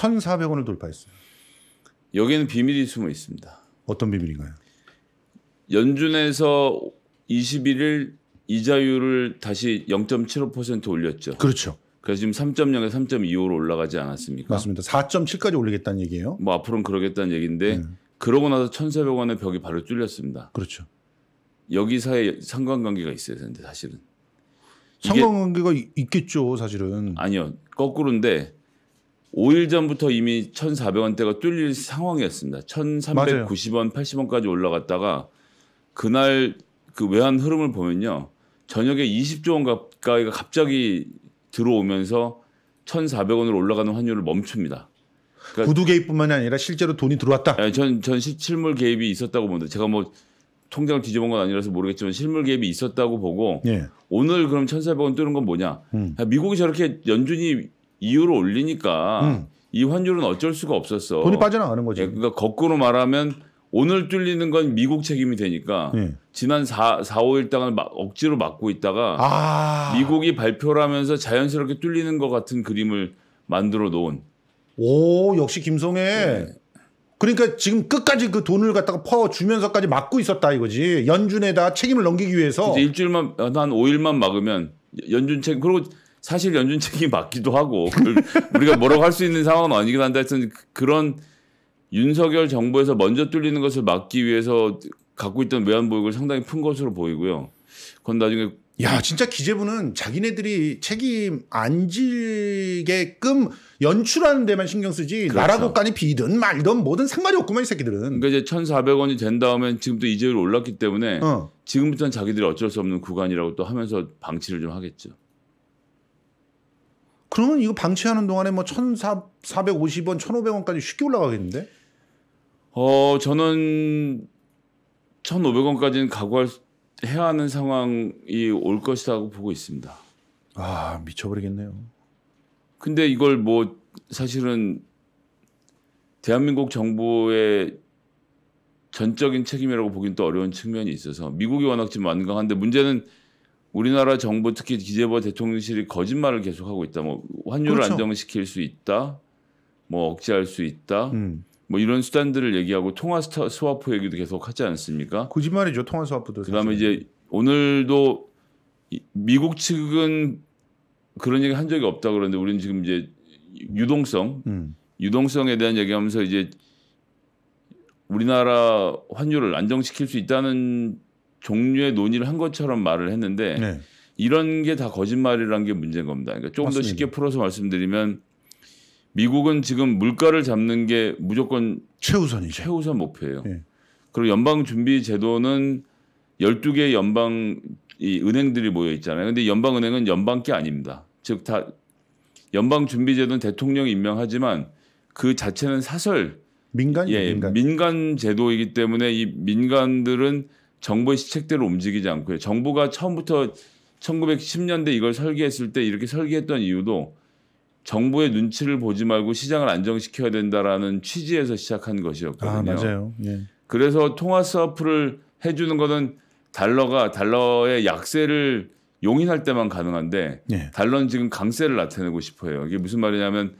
1,400원을 돌파했어요. 여기에는 비밀이 숨어 있습니다. 어떤 비밀인가요? 연준에서 21일 이자율을 다시 0.75% 올렸죠. 그렇죠. 그래서 지금 3 0에 3.25로 올라가지 않았습니까? 맞습니다. 4.7까지 올리겠다는 얘기예요. 뭐 앞으로는 그러겠다는 얘기인데 음. 그러고 나서 1,400원의 벽이 바로 뚫렸습니다. 그렇죠. 여기 사이 상관관계가 있어야 되는데 사실은. 상관관계가 있겠죠 사실은. 아니요. 거꾸로인데 5일 전부터 이미 1,400원대가 뚫릴 상황이었습니다. 1,390원, 80원까지 올라갔다가 그날 그 외환 흐름을 보면요. 저녁에 20조 원 가까이가 갑자기 들어오면서 1,400원으로 올라가는 환율을 멈춥니다. 그러니까 구두 개입뿐만이 아니라 실제로 돈이 들어왔다. 예, 전, 전 실물 개입이 있었다고 봅니다. 제가 뭐 통장을 뒤집은 건 아니라서 모르겠지만 실물 개입이 있었다고 보고 예. 오늘 그럼 1,400원 뚫는건 뭐냐? 음. 미국이 저렇게 연준이 이유를 올리니까 음. 이 환율은 어쩔 수가 없었어. 돈이 빠져나가는 거죠. 예, 그러니까 거꾸로 말하면 오늘 뚫리는 건 미국 책임이 되니까 예. 지난 4, 4, 5일 동안 막 억지로 막고 있다가 아~ 미국이 발표를 하면서 자연스럽게 뚫리는 것 같은 그림을 만들어 놓은. 오 역시 김성애. 예. 그러니까 지금 끝까지 그 돈을 갖다가 퍼 주면서까지 막고 있었다 이거지. 연준에다 책임을 넘기기 위해서. 이제 일주일만 한 5일만 막으면 연준 책임 그리고 사실 연준책이 맞기도 하고 우리가 뭐라고 할 수 있는 상황은 아니긴 한데 하여튼 그, 그런 윤석열 정부에서 먼저 뚫리는 것을 막기 위해서 갖고 있던 외환보유액을 상당히 푼 것으로 보이고요. 그건 나중에 야 진짜 기재부는 자기네들이 책임 안 지게끔 연출하는 데만 신경 쓰지 그렇죠. 나라 국간이 비든 말든 뭐든 상관이 없구만 이 새끼들은 그러니까 이제 1,400원이 된다음에 지금 도 이자율 올랐기 때문에 어. 지금부터는 자기들이 어쩔 수 없는 구간이라고 또 하면서 방치를 좀 하겠죠 그러면 이거 방치하는 동안에 뭐 1,450원, 1,500원까지 쉽게 올라가겠는데? 어, 저는 1,500원까지는 각오할 해야 하는 상황이 올 것이라고 보고 있습니다. 아, 미쳐버리겠네요. 근데 이걸 뭐 사실은 대한민국 정부의 전적인 책임이라고 보긴 기또 어려운 측면이 있어서 미국이 워낙 지금 완강한데 문제는 우리나라 정부 특히 기재부 대통령실이 거짓말을 계속하고 있다. 뭐 환율을 그렇죠. 안정시킬 수 있다. 뭐 억제할 수 있다. 음. 뭐 이런 수단들을 얘기하고 통화 스와프 얘기도 계속 하지 않습니까? 거짓말이죠 통화 스와프도. 그다음에 사실. 이제 오늘도 미국 측은 그런 얘기 한 적이 없다 그러는데 우리는 지금 이제 유동성 음. 유동성에 대한 얘기하면서 이제 우리나라 환율을 안정시킬 수 있다는 종류의 논의를 한 것처럼 말을 했는데 네. 이런 게 다 거짓말이라는 게 문제인 겁니다. 그러니까 조금 맞습니다. 더 쉽게 풀어서 말씀드리면 미국은 지금 물가를 잡는 게 무조건 최우선이죠. 최우선 목표예요. 네. 그리고 연방 준비 제도는 12개 연방 이 은행들이 모여 있잖아요. 그런데 연방 은행은 연방 게 아닙니다. 즉 다 연방 준비 제도는 대통령이 임명하지만 그 자체는 사설 민간 예, 민간. 민간 제도이기 때문에 이 민간들은 정부의 시책대로 움직이지 않고요. 정부가 처음부터 1910년대 이걸 설계했을 때 이렇게 설계했던 이유도 정부의 눈치를 보지 말고 시장을 안정시켜야 된다라는 취지에서 시작한 것이었거든요. 아, 맞아요. 예. 그래서 통화 스와프를 해주는 것은 달러가 달러의 약세를 용인할 때만 가능한데 예. 달러는 지금 강세를 나타내고 싶어요. 이게 무슨 말이냐면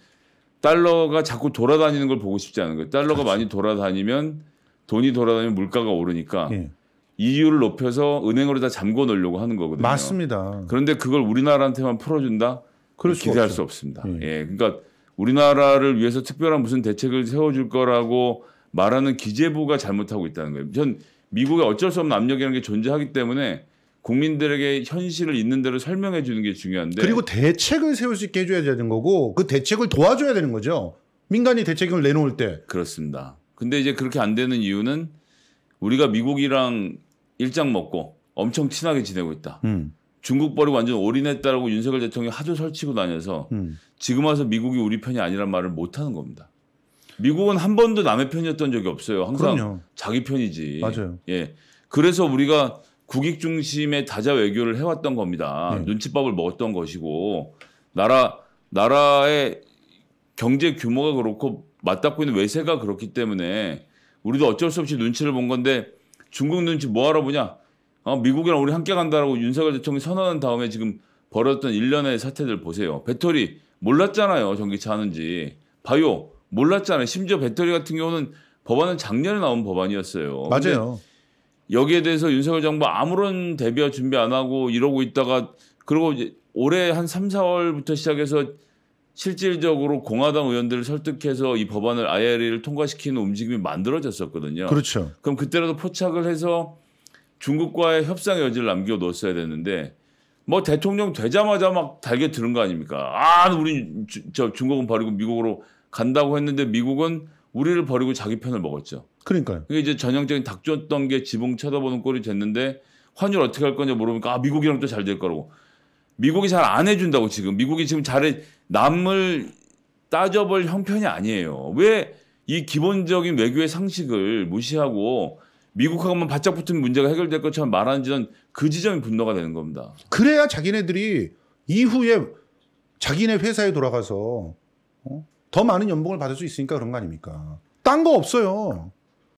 달러가 자꾸 돌아다니는 걸 보고 싶지 않은 거예요. 달러가 그렇죠. 많이 돌아다니면 돈이 돌아다니면 물가가 오르니까 예. 이율을 높여서 은행으로 다 잠궈 놓으려고 하는 거거든요. 맞습니다. 그런데 그걸 우리나라한테만 풀어준다? 그럴 기대할 수, 수 없습니다. 음. 예. 그러니까 우리나라를 위해서 특별한 무슨 대책을 세워줄 거라고 말하는 기재부가 잘못하고 있다는 거예요. 전미국의 어쩔 수 없는 압력이라는 게 존재하기 때문에 국민들에게 현실을 있는 대로 설명해 주는 게 중요한데 그리고 대책을 세울 수 있게 해줘야 되는 거고 그 대책을 도와줘야 되는 거죠. 민간이 대책을 내놓을 때 그렇습니다. 근데 이제 그렇게 안 되는 이유는 우리가 미국이랑 일장 먹고 엄청 친하게 지내고 있다. 음. 중국 버리 완전 올인했다라고 윤석열 대통령이 하도 설치고 다녀서 음. 지금 와서 미국이 우리 편이 아니란 말을 못 하는 겁니다. 미국은 한 번도 남의 편이었던 적이 없어요. 항상 그럼요. 자기 편이지. 맞아요. 예. 그래서 우리가 국익 중심의 다자 외교를 해왔던 겁니다. 네. 눈칫밥을 먹었던 것이고 나라 나라의 경제 규모가 그렇고 맞닿고 있는 외세가 그렇기 때문에 우리도 어쩔 수 없이 눈치를 본 건데 중국 눈치 뭐알아 보냐? 어, 미국이랑 우리 함께 간다라고 윤석열 대통령이 선언한 다음에 지금 벌였던 일련의 사태들 보세요. 배터리 몰랐잖아요. 전기차 하는지. 바이오 몰랐잖아요. 심지어 배터리 같은 경우는 법안은 작년에 나온 법안이었어요. 맞아요. 여기에 대해서 윤석열 정부 아무런 대비와 준비 안 하고 이러고 있다가 그리고 이제 올해 한 3, 4월부터 시작해서 실질적으로 공화당 의원들을 설득해서 이 법안을 IRA를 통과시키는 움직임이 만들어졌었거든요. 그렇죠. 그럼 그때라도 포착을 해서 중국과의 협상의 여지를 남겨 놓았어야 됐는데 뭐 대통령 되자마자 막 달게 드는 거 아닙니까? 아, 우리 주, 저 중국은 버리고 미국으로 간다고 했는데 미국은 우리를 버리고 자기 편을 먹었죠. 그러니까요. 그게 이제 전형적인 닥쳤던 게 지붕 쳐다보는 꼴이 됐는데 환율 어떻게 할 건지 물어보니까 아 미국이랑 또 잘 될 거라고. 미국이 잘 안 해준다고 지금 미국이 지금 잘해 남을 따져볼 형편이 아니에요. 왜 이 기본적인 외교의 상식을 무시하고 미국하고만 바짝 붙은 문제가 해결될 것처럼 말하는지 는그 지점이 분노가 되는 겁니다. 그래야 자기네들이 이후에 자기네 회사에 돌아가서 어? 더 많은 연봉을 받을 수 있으니까 그런 거 아닙니까? 딴 거 없어요.